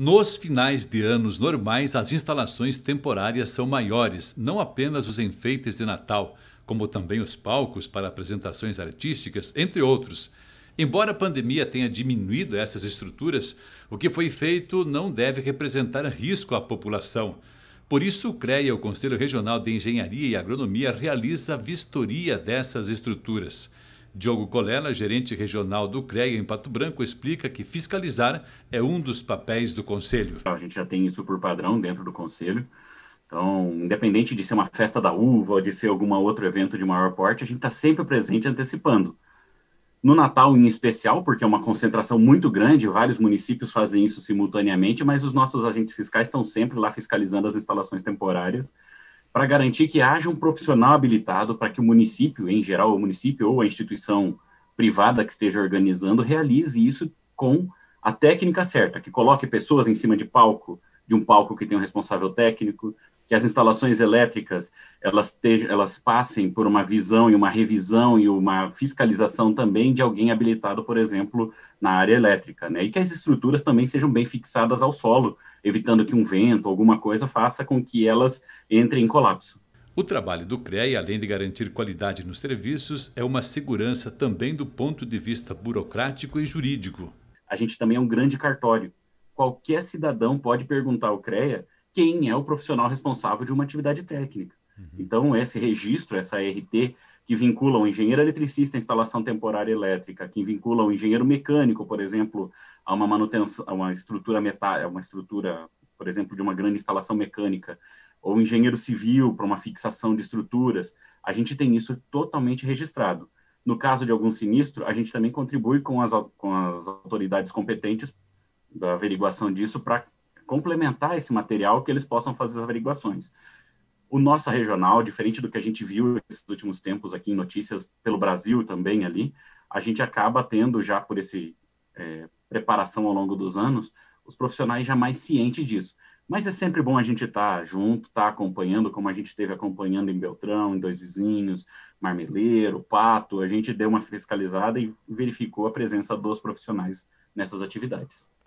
Nos finais de anos normais, as instalações temporárias são maiores, não apenas os enfeites de Natal, como também os palcos para apresentações artísticas, entre outros. Embora a pandemia tenha diminuído essas estruturas, o que foi feito não deve representar risco à população. Por isso, o CREA, o Conselho Regional de Engenharia e Agronomia, realiza a vistoria dessas estruturas. Diogo Colela, gerente regional do CREA em Pato Branco, explica que fiscalizar é um dos papéis do Conselho. A gente já tem isso por padrão dentro do Conselho. Então, independente de ser uma festa da uva ou de ser algum outro evento de maior porte, a gente está sempre presente antecipando. No Natal, em especial, porque é uma concentração muito grande, vários municípios fazem isso simultaneamente, mas os nossos agentes fiscais estão sempre lá fiscalizando as instalações temporárias para garantir que haja um profissional habilitado para que o município, em geral, o município ou a instituição privada que esteja organizando, realize isso com a técnica certa, que coloque pessoas em cima de palco, de um palco que tem um responsável técnico, que as instalações elétricas elas, tejam, elas passem por uma visão e uma revisão e uma fiscalização também de alguém habilitado, por exemplo, na área elétrica, né? E que as estruturas também sejam bem fixadas ao solo, evitando que um vento, alguma coisa, faça com que elas entrem em colapso. O trabalho do CREA, além de garantir qualidade nos serviços, é uma segurança também do ponto de vista burocrático e jurídico. A gente também é um grande cartório. Qualquer cidadão pode perguntar ao CREA quem é o profissional responsável de uma atividade técnica. Uhum. Então, esse registro, essa RT, que vincula o engenheiro eletricista à instalação temporária elétrica, que vincula o engenheiro mecânico, por exemplo, a uma manutenção, a uma estrutura metal, uma estrutura, por exemplo, de uma grande instalação mecânica, ou engenheiro civil para uma fixação de estruturas, a gente tem isso totalmente registrado. No caso de algum sinistro, a gente também contribui com as, com as autoridades competentes da averiguação disso para complementar esse material que eles possam fazer as averiguações. O nosso regional, diferente do que a gente viu esses últimos tempos aqui em notícias pelo Brasil também ali, a gente acaba tendo já por esse é, preparação ao longo dos anos os profissionais já mais cientes disso. Mas é sempre bom a gente estar tá junto, estar tá acompanhando, como a gente esteve acompanhando em Beltrão, em Dois Vizinhos, Marmeleiro, Pato, a gente deu uma fiscalizada e verificou a presença dos profissionais nessas atividades.